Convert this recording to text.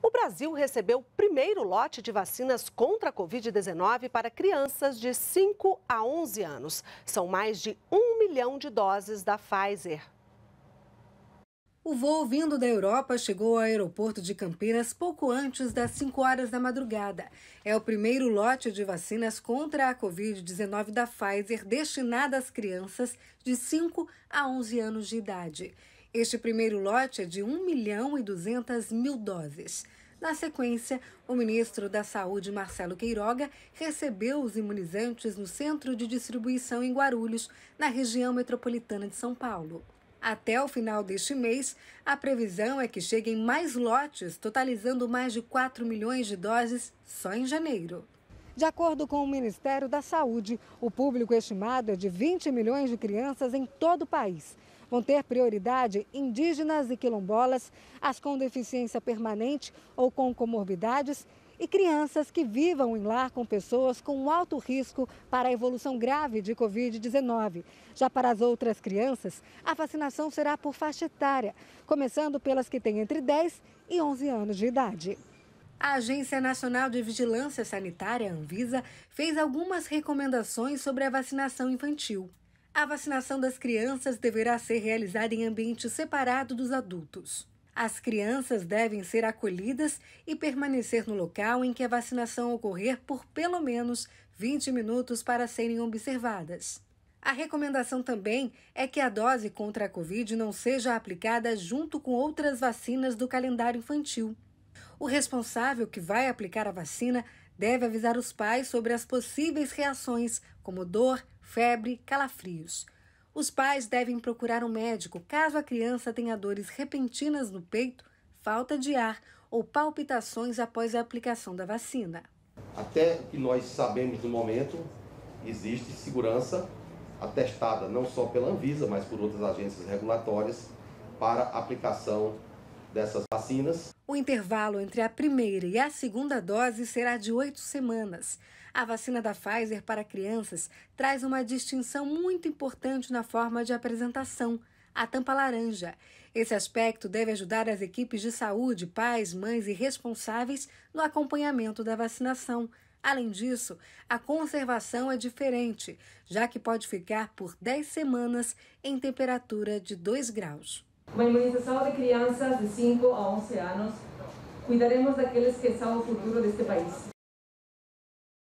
O Brasil recebeu o primeiro lote de vacinas contra a Covid-19 para crianças de 5 a 11 anos. São mais de um milhão de doses da Pfizer. O voo vindo da Europa chegou ao aeroporto de Campinas pouco antes das 5 horas da madrugada. É o primeiro lote de vacinas contra a Covid-19 da Pfizer destinada às crianças de 5 a 11 anos de idade. Este primeiro lote é de 1 milhão e 200 mil doses. Na sequência, o ministro da Saúde, Marcelo Queiroga, recebeu os imunizantes no centro de distribuição em Guarulhos, na região metropolitana de São Paulo. Até o final deste mês, a previsão é que cheguem mais lotes, totalizando mais de 4 milhões de doses só em janeiro. De acordo com o Ministério da Saúde, o público estimado é de 20 milhões de crianças em todo o país. Vão ter prioridade indígenas e quilombolas, as com deficiência permanente ou com comorbidades e crianças que vivam em lar com pessoas com alto risco para a evolução grave de Covid-19. Já para as outras crianças, a vacinação será por faixa etária, começando pelas que têm entre 10 e 11 anos de idade. A Agência Nacional de Vigilância Sanitária, Anvisa, fez algumas recomendações sobre a vacinação infantil. A vacinação das crianças deverá ser realizada em ambiente separado dos adultos. As crianças devem ser acolhidas e permanecer no local em que a vacinação ocorrer por pelo menos 20 minutos para serem observadas. A recomendação também é que a dose contra a Covid não seja aplicada junto com outras vacinas do calendário infantil. O responsável que vai aplicar a vacina deve avisar os pais sobre as possíveis reações como dor, febre, calafrios. Os pais devem procurar um médico caso a criança tenha dores repentinas no peito, falta de ar ou palpitações após a aplicação da vacina. Até que nós sabemos no momento, existe segurança atestada não só pela Anvisa, mas por outras agências regulatórias para aplicação dessas vacinas. O intervalo entre a primeira e a segunda dose será de oito semanas. A vacina da Pfizer para crianças traz uma distinção muito importante na forma de apresentação. A tampa laranja. Esse aspecto deve ajudar as equipes de saúde, pais, mães e responsáveis no acompanhamento da vacinação. Além disso, a conservação é diferente, já que pode ficar por 10 semanas em temperatura de 2 graus. Como sábado este de crianzas de 5 a 11 años, cuidaremos de aquellos que es el futuro de este país.